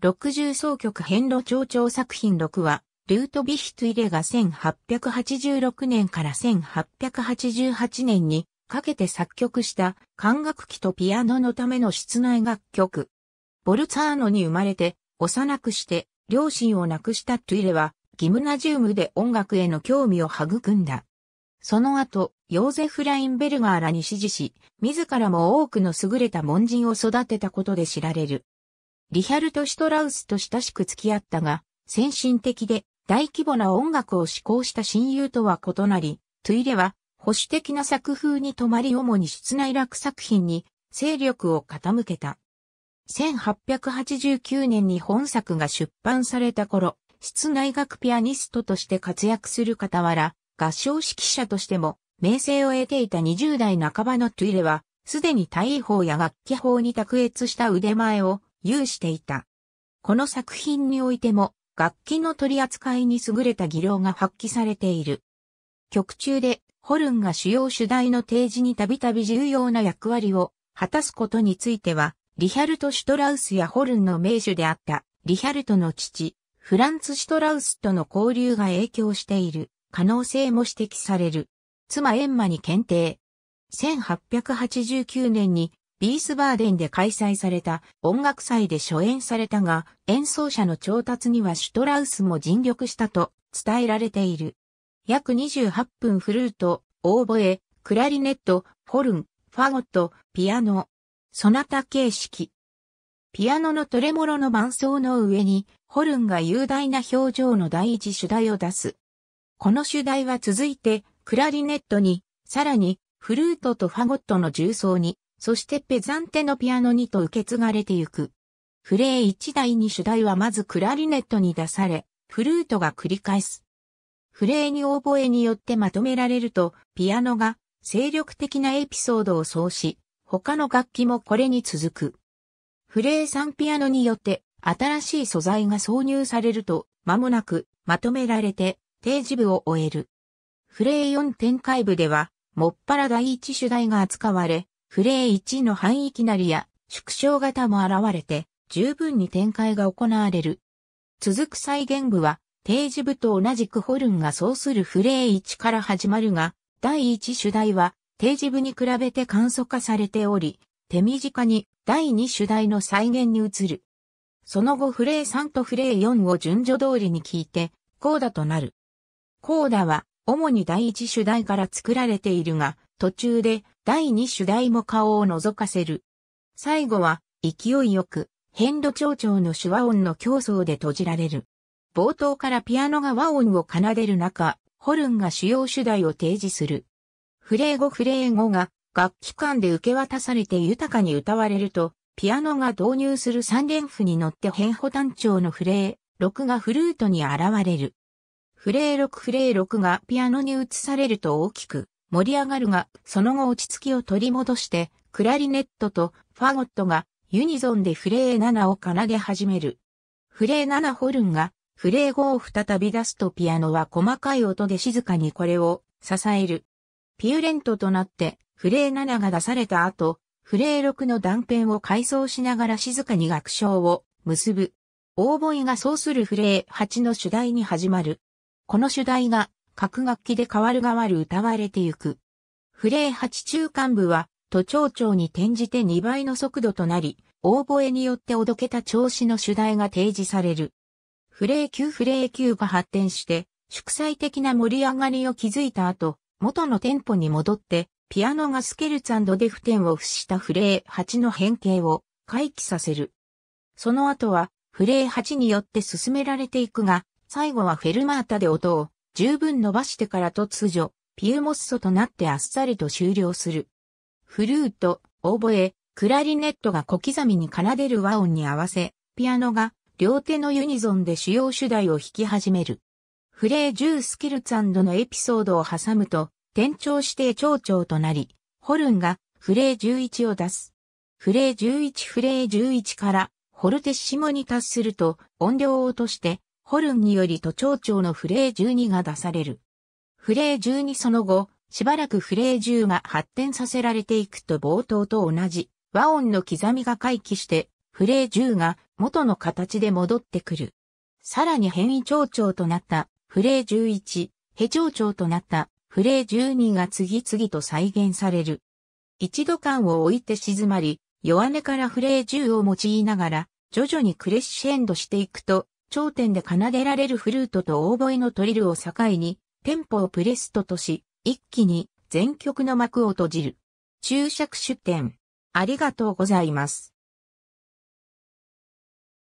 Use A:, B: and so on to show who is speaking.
A: 60奏曲変路町調作品6は、ルートビヒトイレが1886年から1888年にかけて作曲した管楽器とピアノのための室内楽曲。ボルツァーノに生まれて幼くして両親を亡くしたトゥイレはギムナジウムで音楽への興味を育んだ。その後、ヨーゼフ・ラインベルガーらに指示し、自らも多くの優れた門人を育てたことで知られる。リヒャルト・シュトラウスと親しく付き合ったが、先進的で大規模な音楽を志向した親友とは異なり、トゥイレは保守的な作風に止まり主に室内楽作品に勢力を傾けた。1889年に本作が出版された頃、室内楽ピアニストとして活躍する傍ら、合唱指揮者としても名声を得ていた20代半ばのトゥイレは、すでに大法や楽器法に卓越した腕前を有していた。この作品においても、楽器の取り扱いに優れた技量が発揮されている。曲中で、ホルンが主要主題の提示にたびたび重要な役割を果たすことについては、リヒャルト・シュトラウスやホルンの名手であったリヒャルトの父、フランツ・シュトラウスとの交流が影響している可能性も指摘される。妻エンマに検定。1889年にビースバーデンで開催された音楽祭で初演されたが、演奏者の調達にはシュトラウスも尽力したと伝えられている。約28分フルート、オーボエ、クラリネット、ホルン、ファゴット、ピアノ、ソナタ形式。ピアノのトレモロの伴奏の上に、ホルンが雄大な表情の第一主題を出す。この主題は続いて、クラリネットに、さらに、フルートとファゴットの重奏にそしてペザンテのピアノにと受け継がれてゆく。フレー1台に主題はまずクラリネットに出され、フルートが繰り返す。フレーにオーボエによってまとめられると、ピアノが精力的なエピソードを奏し、他の楽器もこれに続く。フレー3ピアノによって新しい素材が挿入されると、間もなくまとめられて、定時部を終える。フレー4展開部では、もっぱら第1主題が扱われ、フレー1の範囲きなりや縮小型も現れて、十分に展開が行われる。続く再現部は、定時部と同じくホルンがそうするフレー1から始まるが、第1主題は、定時部に比べて簡素化されており、手短に第2主題の再現に移る。その後フレー3とフレー4を順序通りに聞いて、コーダとなる。コーダは、主に第1主題から作られているが、途中で第二主題も顔を覗かせる。最後は、勢いよく、変度長調の手話音の競争で閉じられる。冒頭からピアノが和音を奏でる中、ホルンが主要主題を提示する。フレーゴフレーゴが楽器間で受け渡されて豊かに歌われると、ピアノが導入する三連符に乗って変歩単調のフレー、6がフルートに現れる。フレー6フレー6がピアノに移されると大きく、盛り上がるが、その後落ち着きを取り戻して、クラリネットとファゴットがユニゾンでフレー7を奏で始める。フレー7ホルンがフレー5を再び出すとピアノは細かい音で静かにこれを支える。ピューレントとなってフレー7が出された後、フレー6の断片を回想しながら静かに楽章を結ぶ。オーボイがそうするフレー8の主題に始まる。この主題が各楽器で変わる変わる歌われてゆく。フレー8中間部は、都庁長に転じて2倍の速度となり、大声によっておどけた調子の主題が提示される。フレー9フレー9が発展して、祝祭的な盛り上がりを築いた後、元の店舗に戻って、ピアノがスケルツデフテンを付したフレー8の変形を回帰させる。その後は、フレー8によって進められていくが、最後はフェルマータで音を十分伸ばしてから突如、ピューモッソとなってあっさりと終了する。フルート、オーボエ、クラリネットが小刻みに奏でる和音に合わせ、ピアノが両手のユニゾンで主要主題を弾き始める。フレージュースキルツのエピソードを挟むと、転調指定長調となり、ホルンがフレー11を出す。フレー11フレー11からホルテッシモに達すると音量を落としてホルンにより都庁長のフレー12が出される。フレー12その後、しばらくフレー10が発展させられていくと冒頭と同じ和音の刻みが回帰して、フレー10が元の形で戻ってくる。さらに変異蝶長となったフレー11、ヘ蝶長となったフレー12が次々と再現される。一度間を置いて静まり、弱音からフレー10を用いながら、徐々にクレッシェンドしていくと、頂点で奏でられるフルートとオーボエのトリルを境に、テンポをプレストとし、一気に全曲の幕を閉じる。注釈出典。ありがとうございます。